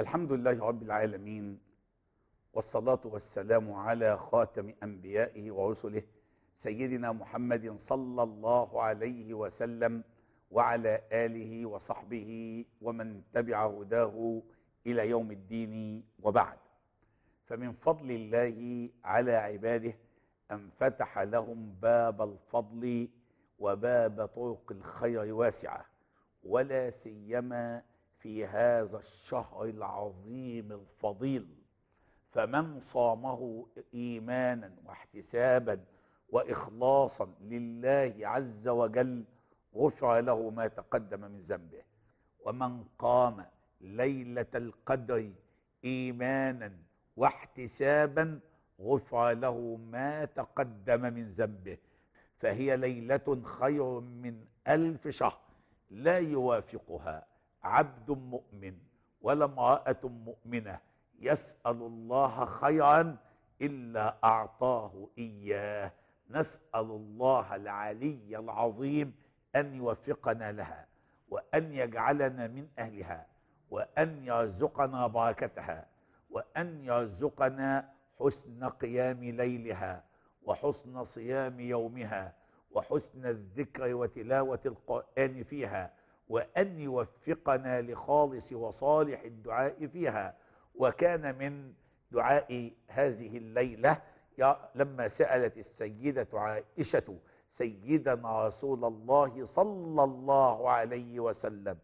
الحمد لله رب العالمين والصلاة والسلام على خاتم أنبيائه ورسله سيدنا محمد صلى الله عليه وسلم وعلى آله وصحبه ومن تبع هداه إلى يوم الدين وبعد فمن فضل الله على عباده أن فتح لهم باب الفضل وباب طرق الخير واسعة ولا سيما في هذا الشهر العظيم الفضيل فمن صامه ايمانا واحتسابا واخلاصا لله عز وجل غفر له ما تقدم من ذنبه ومن قام ليله القدر ايمانا واحتسابا غفر له ما تقدم من ذنبه فهي ليله خير من الف شهر لا يوافقها عبد مؤمن ولا امرأة مؤمنة يسأل الله خيرا إلا أعطاه إياه نسأل الله العلي العظيم أن يوفقنا لها وأن يجعلنا من أهلها وأن يرزقنا بركتها وأن يرزقنا حسن قيام ليلها وحسن صيام يومها وحسن الذكر وتلاوة القرآن فيها وأن يوفقنا لخالص وصالح الدعاء فيها وكان من دعاء هذه الليلة لما سألت السيدة عائشة سيدنا رسول الله صلى الله عليه وسلم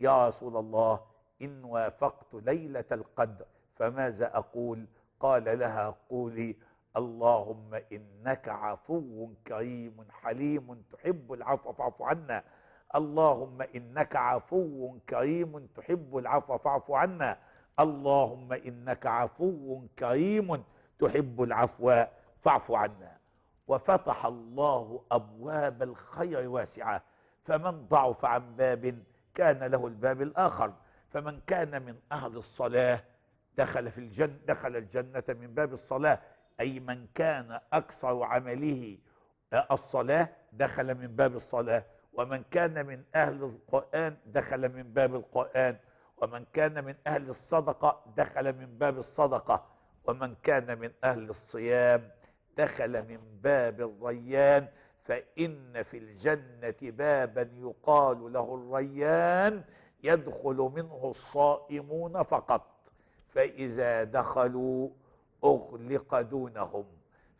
يا رسول الله إن وافقت ليلة القدر فماذا أقول قال لها قولي اللهم إنك عفو كريم حليم تحب العفو فاعف عنا اللهم انك عفو كريم تحب العفو فاعف عنا اللهم انك عفو كريم تحب العفو فاعف عنا وفتح الله ابواب الخير واسعه فمن ضعف عن باب كان له الباب الاخر فمن كان من اهل الصلاه دخل في الجنة دخل الجنة من باب الصلاة أي من كان أكثر عمله آه، الصلاة دخل من باب الصلاة ومن كان من أهل القرآن دخل من باب القرآن ومن كان من أهل الصدقة دخل من باب الصدقة ومن كان من أهل الصيام دخل من باب الريان فإن في الجنة بابا يقال له الريان يدخل منه الصائمون فقط فإذا دخلوا أغلق دونهم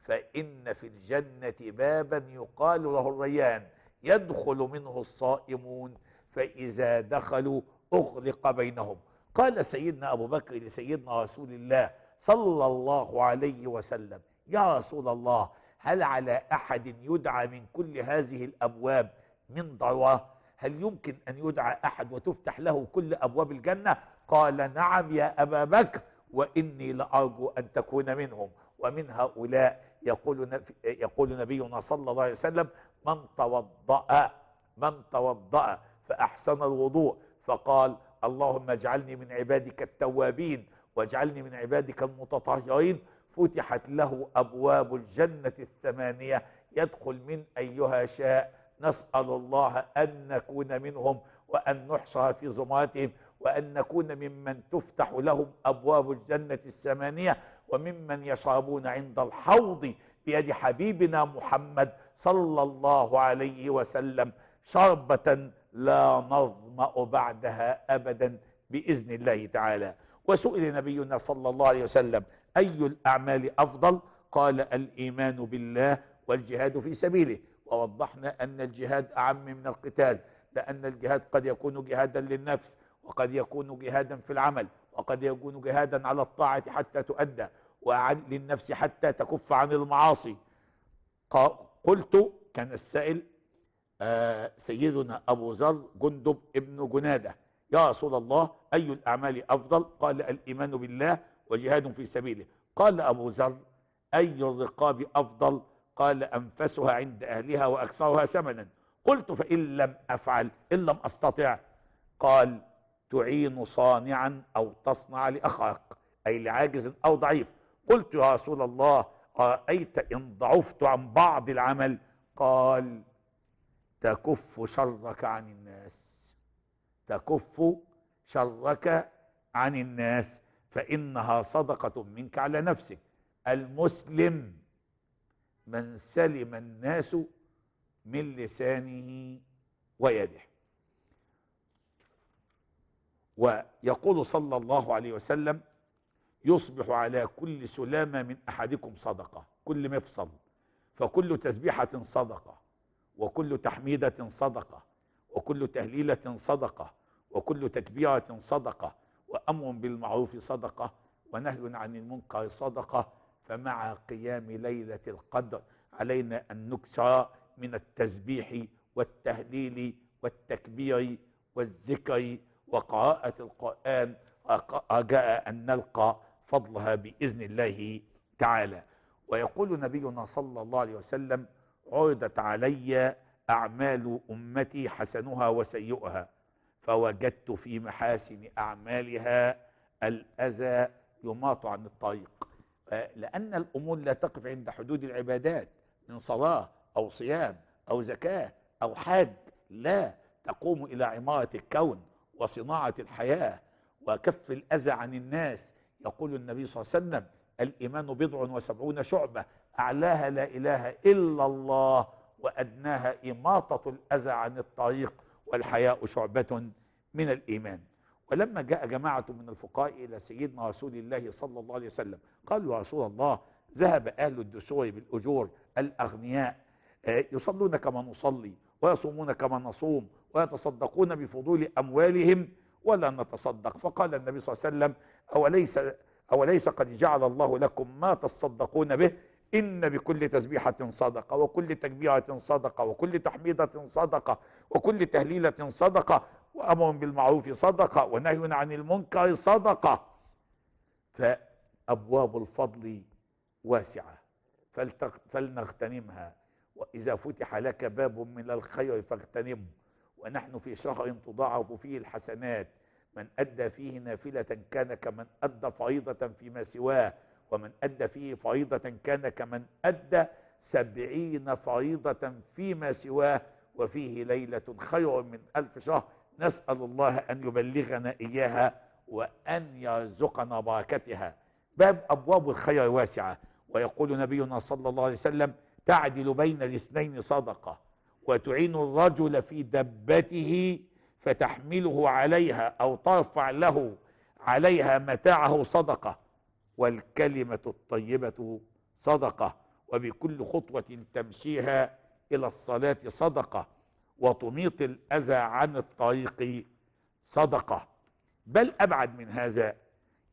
فإن في الجنة بابا يقال له الريان يدخل منه الصائمون فإذا دخلوا أغلق بينهم قال سيدنا أبو بكر لسيدنا رسول الله صلى الله عليه وسلم يا رسول الله هل على أحد يدعى من كل هذه الأبواب من ضروة هل يمكن أن يدعى أحد وتفتح له كل أبواب الجنة قال نعم يا أبا بكر وإني لأرجو أن تكون منهم ومن هؤلاء يقول يقول نبينا صلى الله عليه وسلم من توضأ من توضأ فأحسن الوضوء فقال اللهم اجعلني من عبادك التوابين واجعلني من عبادك المتطهرين فتحت له أبواب الجنة الثمانية يدخل من أيها شاء نسأل الله أن نكون منهم وأن نحصى في زمرتهم وأن نكون ممن تفتح لهم أبواب الجنة الثمانية وممن يصابون عند الحوض بيد حبيبنا محمد صلى الله عليه وسلم شربة لا نظمأ بعدها أبدا بإذن الله تعالى وسئل نبينا صلى الله عليه وسلم أي الأعمال أفضل قال الإيمان بالله والجهاد في سبيله ووضحنا أن الجهاد أعم من القتال لأن الجهاد قد يكون جهادا للنفس وقد يكون جهادا في العمل وقد يكون جهادا على الطاعة حتى تؤدى وعن للنفس حتى تكف عن المعاصي قلت كان السائل آه سيدنا أبو ذر جندب ابن جنادة يا رسول الله أي الأعمال أفضل قال الإيمان بالله وجهاد في سبيله قال أبو ذر أي الرقاب أفضل قال أنفسها عند أهلها وأكثرها ثمنا قلت فإن لم أفعل إن لم أستطع قال تعين صانعا أو تصنع لأخاك أي لعاجز أو ضعيف قلت يا رسول الله أرأيت إن ضعفت عن بعض العمل قال تكف شرك عن الناس تكف شرك عن الناس فإنها صدقة منك على نفسك المسلم من سلم الناس من لسانه ويده ويقول صلى الله عليه وسلم يصبح على كل سلامة من أحدكم صدقة كل مفصل فكل تسبيحة صدقة وكل تحميدة صدقة وكل تهليلة صدقة وكل تكبيرة صدقة وأمر بالمعروف صدقة ونهي عن المنكر صدقة فمع قيام ليلة القدر علينا أن نكسر من التسبيح والتهليل والتكبير والذكر وقراءة القرآن رجاء أن نلقى فضلها بإذن الله تعالى ويقول نبينا صلى الله عليه وسلم عرضت علي أعمال أمتي حسنها وسيئها فوجدت في محاسن أعمالها الأذى يماط عن الطريق آه، لأن الأمور لا تقف عند حدود العبادات من صلاة أو صيام أو زكاة أو حاج لا تقوم إلى عمارة الكون وصناعة الحياة وكف الأذى عن الناس يقول النبي صلى الله عليه وسلم الإيمان بضع وسبعون شعبة أعلاها لا إله إلا الله وأدناها إماطة الأذى عن الطريق والحياء شعبة من الإيمان ولما جاء جماعة من الفقهاء إلى سيدنا رسول الله صلى الله عليه وسلم قالوا يا رسول الله ذهب أهل الدسور بالأجور الأغنياء آه، يصلون كما نصلي ويصومون كما نصوم ويتصدقون بفضول أموالهم ولا نتصدق فقال النبي صلى الله عليه وسلم أوليس, أوليس قد جعل الله لكم ما تصدقون به إن بكل تسبيحة صدقة وكل تكبيرة صدقة وكل تحميدة صدقة وكل تهليلة صدقة وأمر بالمعروف صدقة ونهي عن المنكر صدقة فأبواب الفضل واسعة فلنغتنمها وإذا فتح لك باب من الخير فاغتنمه ونحن في شهر تضاعف فيه الحسنات من أدى فيه نافلة كان كمن أدى فريضة فيما سواه ومن أدى فيه فريضة كان كمن أدى سبعين فريضة فيما سواه وفيه ليلة خير من ألف شهر نسأل الله أن يبلغنا إياها وأن يرزقنا بركتها باب أبواب الخير واسعة ويقول نبينا صلى الله عليه وسلم تعدل بين الاثنين صدقه وتعين الرجل في دبته فتحمله عليها أو ترفع له عليها متاعه صدقة والكلمة الطيبة صدقة وبكل خطوة تمشيها إلى الصلاة صدقة وتميط الأذى عن الطريق صدقة بل أبعد من هذا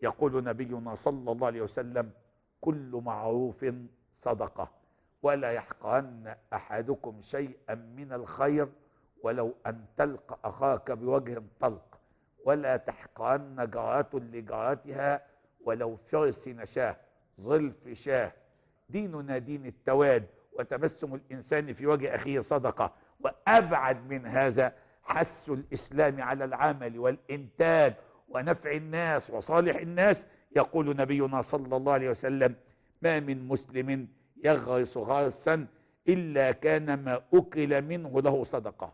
يقول نبينا صلى الله عليه وسلم كل معروف صدقه ولا يحقرن احدكم شيئا من الخير ولو ان تلق اخاك بوجه طلق ولا تحقرن جارة لجارتها ولو فرس نشاه ظلف شاه ديننا دين التواد وتبسم الانسان في وجه اخيه صدقه وابعد من هذا حث الاسلام على العمل والانتاج ونفع الناس وصالح الناس يقول نبينا صلى الله عليه وسلم ما من مسلم يغري صغار السن إلا كان ما أكل منه له صدقة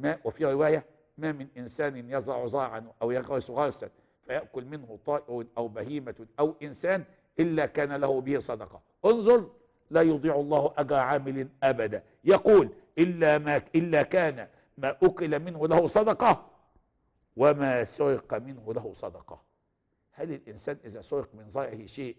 ما وفي رواية ما من إنسان يزرع زرعا أو يغري صغار السن فيأكل منه طائر أو بهيمة أو إنسان إلا كان له به صدقة انظر لا يضيع الله أجر عامل أبدا يقول إلا, ما إلا كان ما أكل منه له صدقة وما سرق منه له صدقة هل الإنسان إذا سرق من زرعه شيء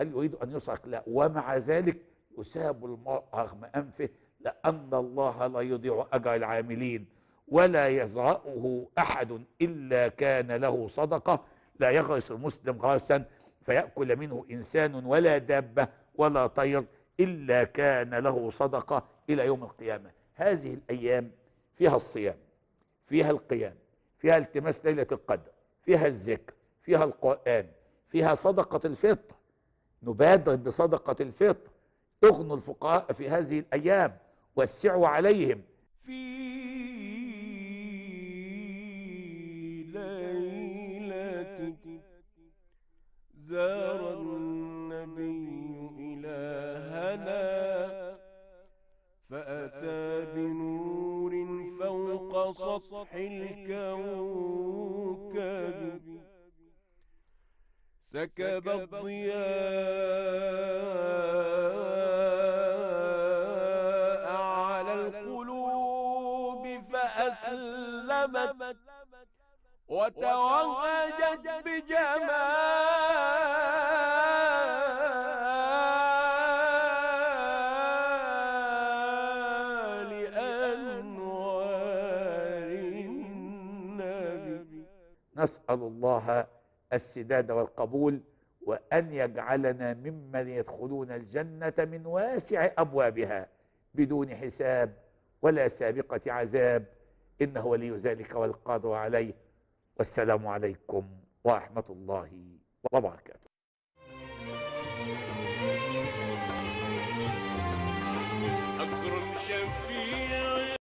هل يريد أن يسرق لا ومع ذلك يساب المرء رغم أنفه لأن الله لا يضيع أجر العاملين ولا يزرأه أحد إلا كان له صدقة لا يغرس المسلم غرسا فيأكل منه إنسان ولا دابة ولا طير إلا كان له صدقة إلى يوم القيامة هذه الأيام فيها الصيام فيها القيام فيها التماس ليلة القدر فيها الذكر فيها القرآن فيها صدقة الفطر نبادر بصدقة الفطر اغنوا الفقراء في هذه الأيام وسعوا عليهم في ليلة زار النبي إلى هنا فأتى بنور فوق سطح الكوكب سكب الضياء على القلوب فأسلمت وتوهجت بجمال أنوار النبي نسأل الله السداد والقبول وأن يجعلنا ممن يدخلون الجنة من واسع أبوابها بدون حساب ولا سابقة عذاب إنه ولي ذلك والقادر عليه والسلام عليكم ورحمة الله وبركاته